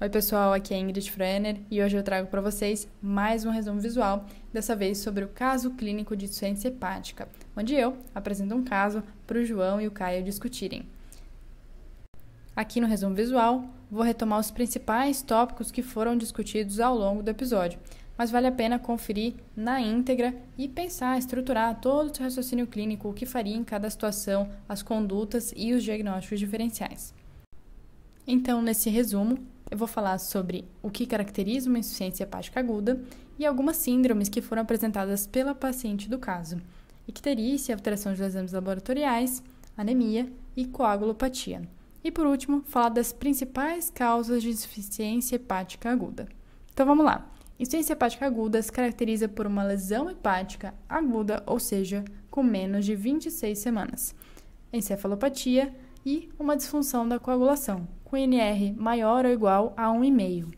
Oi pessoal, aqui é Ingrid Frener e hoje eu trago para vocês mais um resumo visual, dessa vez sobre o caso clínico de doença hepática, onde eu apresento um caso para o João e o Caio discutirem. Aqui no resumo visual, vou retomar os principais tópicos que foram discutidos ao longo do episódio, mas vale a pena conferir na íntegra e pensar, estruturar todo o seu raciocínio clínico, o que faria em cada situação, as condutas e os diagnósticos diferenciais. Então, nesse resumo, eu vou falar sobre o que caracteriza uma insuficiência hepática aguda e algumas síndromes que foram apresentadas pela paciente do caso: icterícia, alteração dos exames laboratoriais, anemia e coagulopatia. E por último, falar das principais causas de insuficiência hepática aguda. Então vamos lá. Insuficiência hepática aguda se caracteriza por uma lesão hepática aguda, ou seja, com menos de 26 semanas. Encefalopatia e uma disfunção da coagulação, com INR maior ou igual a 1,5.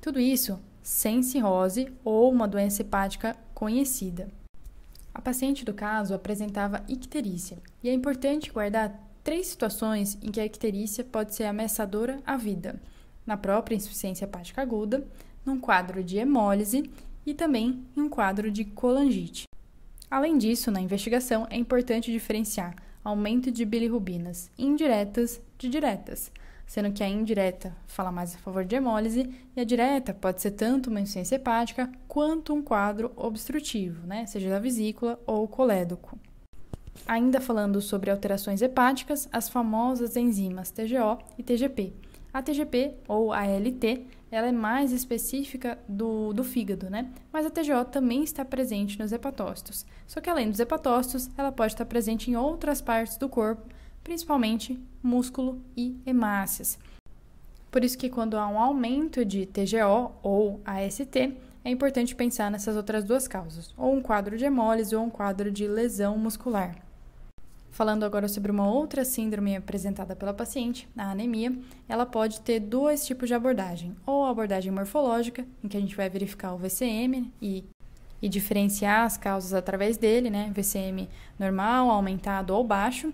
Tudo isso sem cirrose ou uma doença hepática conhecida. A paciente do caso apresentava icterícia, e é importante guardar três situações em que a icterícia pode ser ameaçadora à vida: na própria insuficiência hepática aguda, num quadro de hemólise e também em um quadro de colangite. Além disso, na investigação é importante diferenciar aumento de bilirrubinas indiretas de diretas, sendo que a indireta fala mais a favor de hemólise e a direta pode ser tanto uma insuficiência hepática quanto um quadro obstrutivo, né, seja da vesícula ou colédoco. Ainda falando sobre alterações hepáticas, as famosas enzimas TGO e TGP. A TGP ou ALT, ela é mais específica do, do fígado, né? Mas a TGO também está presente nos hepatócitos. Só que além dos hepatócitos, ela pode estar presente em outras partes do corpo, principalmente músculo e hemácias. Por isso que quando há um aumento de TGO ou AST, é importante pensar nessas outras duas causas, ou um quadro de hemólise ou um quadro de lesão muscular. Falando agora sobre uma outra síndrome apresentada pela paciente, a anemia, ela pode ter dois tipos de abordagem, ou a abordagem morfológica, em que a gente vai verificar o VCM e, e diferenciar as causas através dele, né? VCM normal, aumentado ou baixo,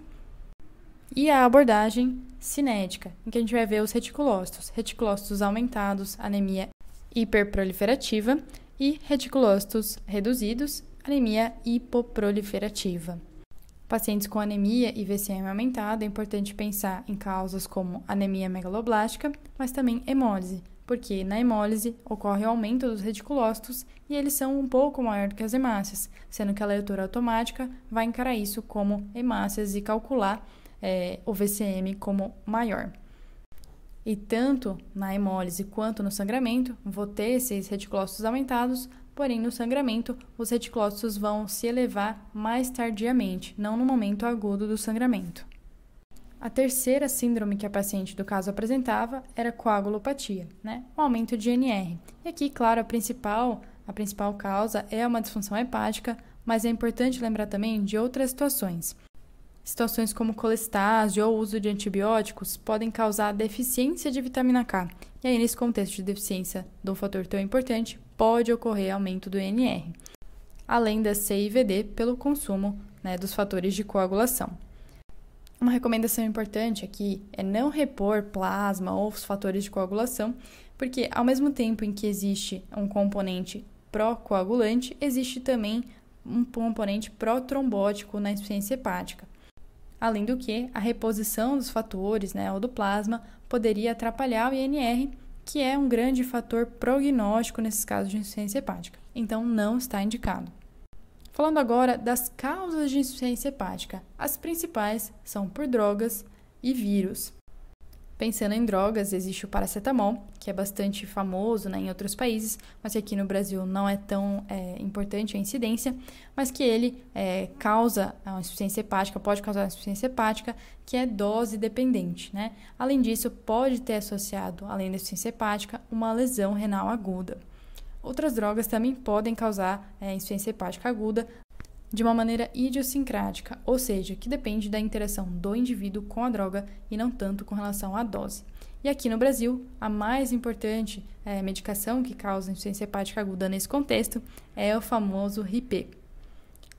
e a abordagem cinética, em que a gente vai ver os reticulócitos, reticulócitos aumentados, anemia hiperproliferativa e reticulócitos reduzidos, anemia hipoproliferativa. Pacientes com anemia e VCM aumentado é importante pensar em causas como anemia megaloblástica, mas também hemólise, porque na hemólise ocorre o aumento dos reticulócitos e eles são um pouco maior do que as hemácias, sendo que a leitura automática vai encarar isso como hemácias e calcular é, o VCM como maior. E tanto na hemólise quanto no sangramento, vou ter esses reticulócitos aumentados, Porém, no sangramento, os reticulócitos vão se elevar mais tardiamente, não no momento agudo do sangramento. A terceira síndrome que a paciente do caso apresentava era coagulopatia, né? um aumento de NR. E aqui, claro, a principal, a principal causa é uma disfunção hepática, mas é importante lembrar também de outras situações. Situações como colestase ou uso de antibióticos podem causar deficiência de vitamina K. E aí, nesse contexto de deficiência de um fator tão importante, pode ocorrer aumento do INR, além da CIVD pelo consumo né, dos fatores de coagulação. Uma recomendação importante aqui é não repor plasma ou os fatores de coagulação, porque ao mesmo tempo em que existe um componente pró-coagulante, existe também um componente pró-trombótico na insuficiência hepática. Além do que, a reposição dos fatores né, ou do plasma poderia atrapalhar o INR, que é um grande fator prognóstico nesses casos de insuficiência hepática. Então, não está indicado. Falando agora das causas de insuficiência hepática, as principais são por drogas e vírus. Pensando em drogas, existe o paracetamol, que é bastante famoso né, em outros países, mas que aqui no Brasil não é tão é, importante a incidência, mas que ele é, causa uma insuficiência hepática, pode causar insuficiência hepática, que é dose dependente. Né? Além disso, pode ter associado, além da insuficiência hepática, uma lesão renal aguda. Outras drogas também podem causar é, insuficiência hepática aguda, de uma maneira idiosincrática, ou seja, que depende da interação do indivíduo com a droga e não tanto com relação à dose. E aqui no Brasil, a mais importante é, medicação que causa insuficiência hepática aguda nesse contexto é o famoso RIP.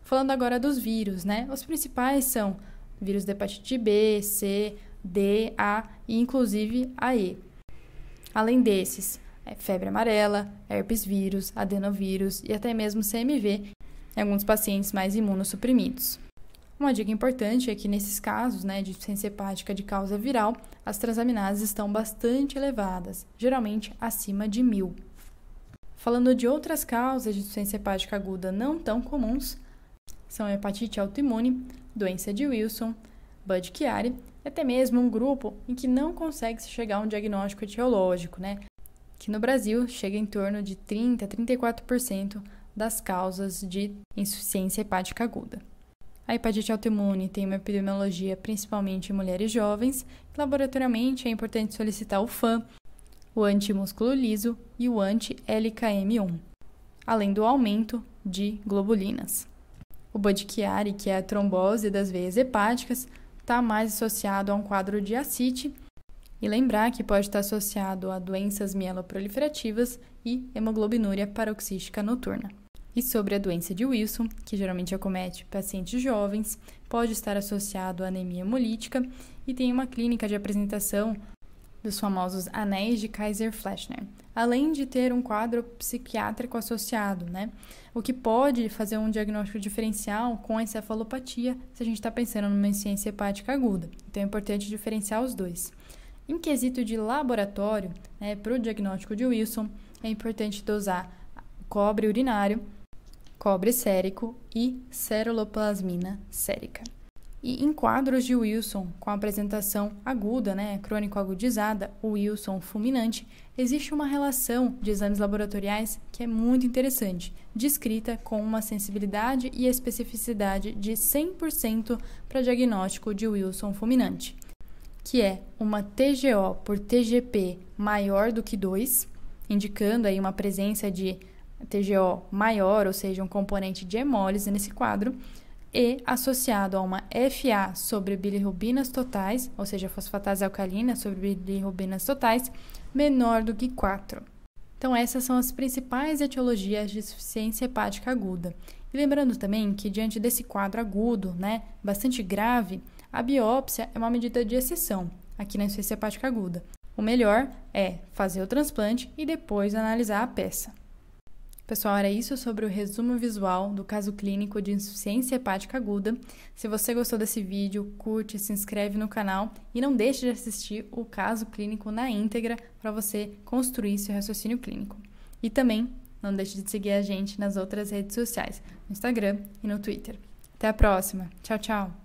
Falando agora dos vírus, né? Os principais são vírus da hepatite B, C, D, A e inclusive AE. Além desses, é febre amarela, herpes vírus, adenovírus e até mesmo CMV, em alguns pacientes mais imunossuprimidos. Uma dica importante é que nesses casos né, de insuficiência hepática de causa viral, as transaminases estão bastante elevadas, geralmente acima de mil. Falando de outras causas de insuficiência hepática aguda não tão comuns, são hepatite autoimune, doença de Wilson, Bud Chiari e até mesmo um grupo em que não consegue se chegar a um diagnóstico etiológico, né? que no Brasil chega em torno de 30 a 34% das causas de insuficiência hepática aguda. A hepatite autoimune tem uma epidemiologia principalmente em mulheres jovens. Laboratoriamente, é importante solicitar o FAM, o antimúsculo liso e o anti-LKM1, além do aumento de globulinas. O Bodichiari, que é a trombose das veias hepáticas, está mais associado a um quadro de ascite e lembrar que pode estar tá associado a doenças mieloproliferativas e hemoglobinúria paroxística noturna e sobre a doença de Wilson, que geralmente acomete pacientes jovens, pode estar associado à anemia hemolítica e tem uma clínica de apresentação dos famosos anéis de Kaiser Flechner, além de ter um quadro psiquiátrico associado, né? O que pode fazer um diagnóstico diferencial com encefalopatia se a gente está pensando numa insuficiência hepática aguda. Então é importante diferenciar os dois. Em quesito de laboratório, né, para o diagnóstico de Wilson, é importante dosar cobre urinário cobre sérico e ceruloplasmina sérica. E em quadros de Wilson com apresentação aguda, né, crônico-agudizada, o Wilson fulminante, existe uma relação de exames laboratoriais que é muito interessante, descrita com uma sensibilidade e especificidade de 100% para diagnóstico de Wilson fulminante, que é uma TGO por TGP maior do que 2, indicando aí uma presença de TGO maior, ou seja, um componente de hemólise nesse quadro, e associado a uma FA sobre bilirrubinas totais, ou seja, fosfatase alcalina sobre bilirrubinas totais, menor do que 4. Então, essas são as principais etiologias de insuficiência hepática aguda. E lembrando também que, diante desse quadro agudo, né, bastante grave, a biópsia é uma medida de exceção aqui na insuficiência hepática aguda. O melhor é fazer o transplante e depois analisar a peça. Pessoal, era isso sobre o resumo visual do caso clínico de insuficiência hepática aguda. Se você gostou desse vídeo, curte, se inscreve no canal e não deixe de assistir o caso clínico na íntegra para você construir seu raciocínio clínico. E também não deixe de seguir a gente nas outras redes sociais, no Instagram e no Twitter. Até a próxima. Tchau, tchau.